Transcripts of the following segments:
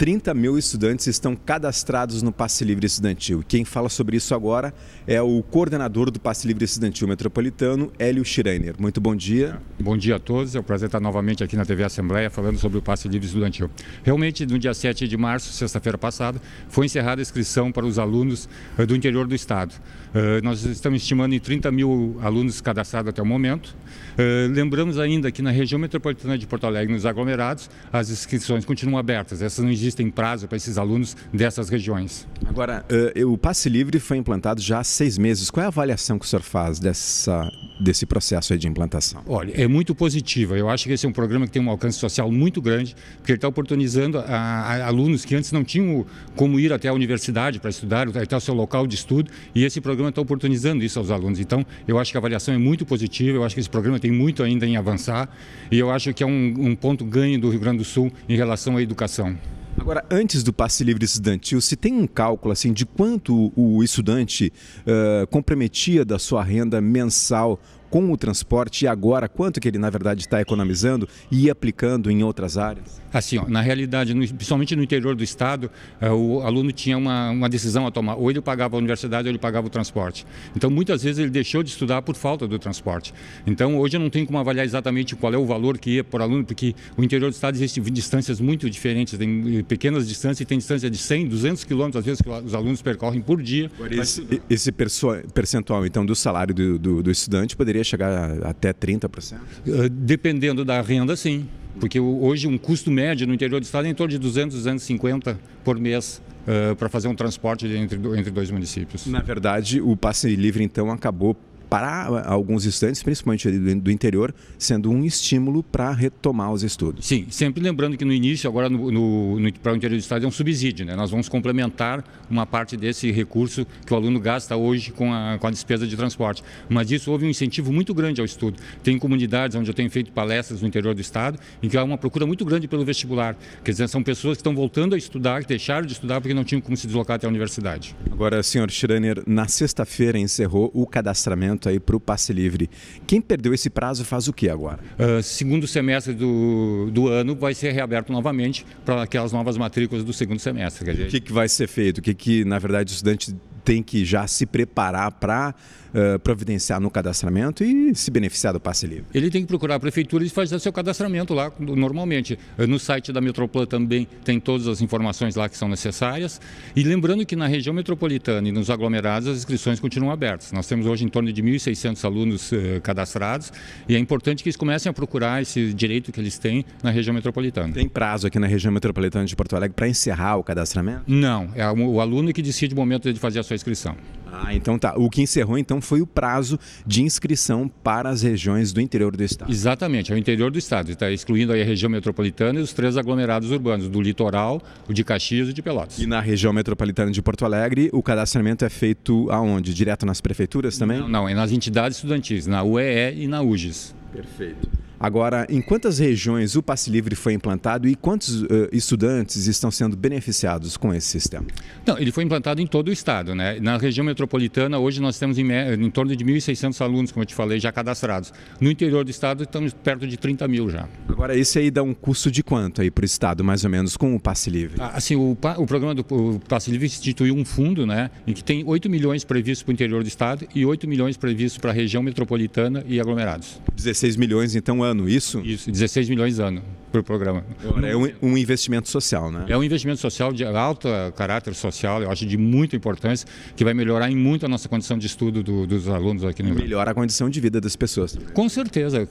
30 mil estudantes estão cadastrados no Passe Livre Estudantil. Quem fala sobre isso agora é o coordenador do Passe Livre Estudantil Metropolitano, Hélio Schreiner. Muito bom dia. É. Bom dia a todos. É um prazer estar novamente aqui na TV Assembleia falando sobre o Passe Livre Estudantil. Realmente, no dia 7 de março, sexta-feira passada, foi encerrada a inscrição para os alunos eh, do interior do Estado. Eh, nós estamos estimando em 30 mil alunos cadastrados até o momento. Eh, lembramos ainda que na região metropolitana de Porto Alegre, nos aglomerados, as inscrições continuam abertas. Essas não existem existem prazo para esses alunos dessas regiões. Agora, eh, o passe livre foi implantado já há seis meses. Qual é a avaliação que o senhor faz dessa, desse processo de implantação? Olha, é muito positiva. Eu acho que esse é um programa que tem um alcance social muito grande, porque ele está oportunizando a, a alunos que antes não tinham como ir até a universidade para estudar, até o seu local de estudo, e esse programa está oportunizando isso aos alunos. Então, eu acho que a avaliação é muito positiva, eu acho que esse programa tem muito ainda em avançar, e eu acho que é um, um ponto ganho do Rio Grande do Sul em relação à educação. Agora, antes do passe livre estudantil, se tem um cálculo assim de quanto o estudante uh, comprometia da sua renda mensal com o transporte e agora quanto que ele, na verdade, está economizando e aplicando em outras áreas? Assim, ó, na realidade, no, principalmente no interior do estado, é, o aluno tinha uma, uma decisão a tomar. Ou ele pagava a universidade ou ele pagava o transporte. Então, muitas vezes ele deixou de estudar por falta do transporte. Então, hoje eu não tenho como avaliar exatamente qual é o valor que ia por aluno, porque o interior do estado existe distâncias muito diferentes, tem eh, pequenas distâncias e tem distância de 100, 200 quilômetros, às vezes, que os alunos percorrem por dia. Esse, esse percentual, então, do salário do, do, do estudante poderia poderia chegar a, até 30%? Eh, dependendo da renda, sim. Porque hoje um custo médio no interior do estado é em torno de 200, 250 por mês uh, eh, para fazer um transporte entre, entre dois municípios. Na verdade, o passe livre então acabou para ah, alguns estudantes, principalmente do interior, sendo um estímulo para retomar os estudos. Sim, sempre lembrando que no início, agora no, no, no para o interior do estado, é um subsídio. Né? Nós vamos complementar uma parte desse recurso que o aluno gasta hoje com a, com a despesa de transporte. Mas isso houve um incentivo muito grande ao estudo. Tem comunidades onde eu tenho feito palestras no interior do estado em que há uma procura muito grande pelo vestibular. Quer dizer, são pessoas que estão voltando a estudar, que deixaram de estudar porque não tinham como se deslocar até a universidade. Agora, senhor Schirener, na sexta-feira encerrou o cadastramento pagamento aí para o passe livre. Quem perdeu esse prazo faz o que agora? Uh, segundo semestre do, do ano vai ser reaberto novamente para aquelas novas matrículas do segundo semestre. O que, que vai ser feito? O que, que, na verdade, o estudante tem que já se preparar para uh, eh, providenciar no cadastramento e se beneficiar do passe livre. Ele tem que procurar a prefeitura e fazer seu cadastramento lá normalmente. Eh, no site da Metropla também tem todas as informações lá que são necessárias. E lembrando que na região metropolitana e nos aglomerados as inscrições continuam abertas. Nós temos hoje em torno de 1.600 alunos uh, cadastrados e é importante que eles comecem a procurar esse direito que eles têm na região metropolitana. Tem prazo aqui na região metropolitana de Porto Alegre para encerrar o cadastramento? Não, é o aluno que decide o momento de fazer a sua inscrição. Ah, então tá. O que encerrou então foi o prazo de inscrição para as regiões do interior do estado. Exatamente, é o interior do estado. Está excluindo aí a região metropolitana e os três aglomerados urbanos, do litoral, o de Caxias e o de Pelotas. E na região metropolitana de Porto Alegre, o cadastramento é feito aonde? Direto nas prefeituras também? Não, não é nas entidades estudantis, na UEE e na UGES. Perfeito. Agora, em quantas regiões o passe livre foi implantado e quantos uh, estudantes estão sendo beneficiados com esse sistema? Não, ele foi implantado em todo o estado, né? Na região metropolitana, hoje nós temos em, em torno de 1.600 alunos, como eu te falei, já cadastrados. No interior do estado, estamos perto de 30 mil já. Agora, esse aí dá um custo de quanto aí para o estado, mais ou menos, com o passe livre? Ah, assim, o, o programa do o passe livre instituiu um fundo, né? Em que tem 8 milhões previstos para o interior do estado e 8 milhões previstos para a região metropolitana e aglomerados. 16 milhões, então, é ano, isso? Isso, 16 milhões ano para o programa. É um, um, investimento social, né? É um investimento social de alto eh, caráter social, eu acho de muita importância, que vai melhorar em muito a nossa condição de estudo do, dos alunos aqui no Melhora a condição de vida das pessoas. Com certeza.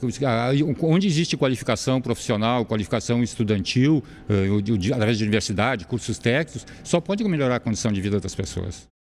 Onde existe qualificação profissional, qualificação estudantil, eh, através de universidade, cursos técnicos, só pode melhorar a condição de vida das pessoas.